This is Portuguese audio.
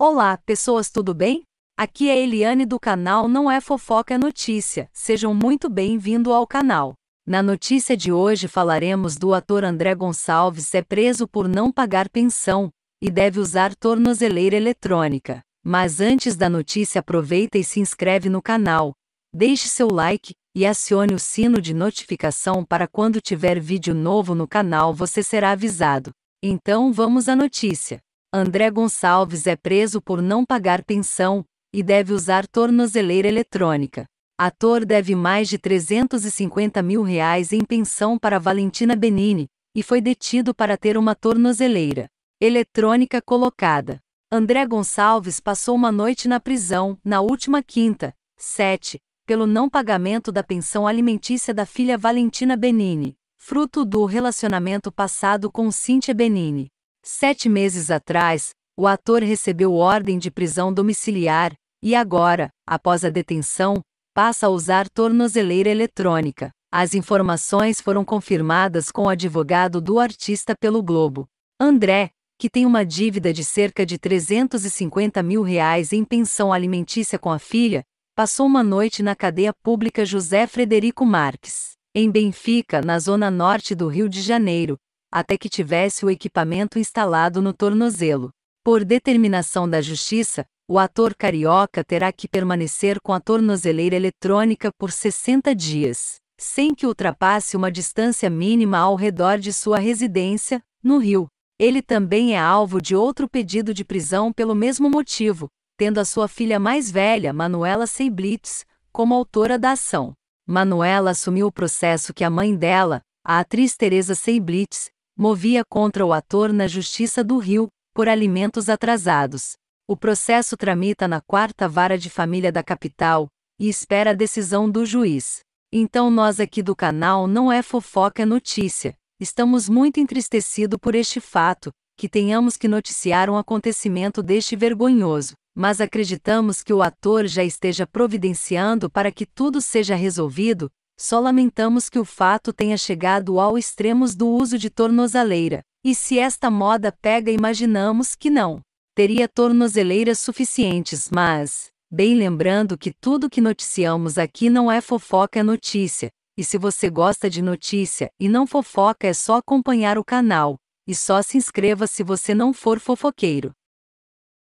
Olá, pessoas, tudo bem? Aqui é Eliane do canal Não é Fofoca é Notícia. Sejam muito bem-vindos ao canal. Na notícia de hoje falaremos do ator André Gonçalves é preso por não pagar pensão e deve usar tornozeleira eletrônica. Mas antes da notícia, aproveita e se inscreve no canal. Deixe seu like e acione o sino de notificação para quando tiver vídeo novo no canal você será avisado. Então vamos à notícia. André Gonçalves é preso por não pagar pensão e deve usar tornozeleira eletrônica. Ator deve mais de 350 mil reais em pensão para Valentina Benini e foi detido para ter uma tornozeleira eletrônica colocada. André Gonçalves passou uma noite na prisão, na última quinta, 7, pelo não pagamento da pensão alimentícia da filha Valentina Benini, fruto do relacionamento passado com Cíntia Benini. Sete meses atrás, o ator recebeu ordem de prisão domiciliar e agora, após a detenção, passa a usar tornozeleira eletrônica. As informações foram confirmadas com o advogado do artista pelo Globo. André, que tem uma dívida de cerca de 350 mil reais em pensão alimentícia com a filha, passou uma noite na cadeia pública José Frederico Marques, em Benfica, na zona norte do Rio de Janeiro, até que tivesse o equipamento instalado no tornozelo. Por determinação da Justiça, o ator carioca terá que permanecer com a tornozeleira eletrônica por 60 dias, sem que ultrapasse uma distância mínima ao redor de sua residência, no Rio. Ele também é alvo de outro pedido de prisão pelo mesmo motivo, tendo a sua filha mais velha, Manuela Seiblitz, como autora da ação. Manuela assumiu o processo que a mãe dela, a atriz Teresa Seiblitz, movia contra o ator na Justiça do Rio, por alimentos atrasados. O processo tramita na quarta vara de família da capital e espera a decisão do juiz. Então nós aqui do canal não é fofoca é notícia. Estamos muito entristecidos por este fato, que tenhamos que noticiar um acontecimento deste vergonhoso, mas acreditamos que o ator já esteja providenciando para que tudo seja resolvido só lamentamos que o fato tenha chegado ao extremos do uso de tornozeleira. E se esta moda pega, imaginamos que não teria tornozeleiras suficientes, mas, bem lembrando que tudo que noticiamos aqui não é fofoca, é notícia. E se você gosta de notícia e não fofoca, é só acompanhar o canal. E só se inscreva se você não for fofoqueiro.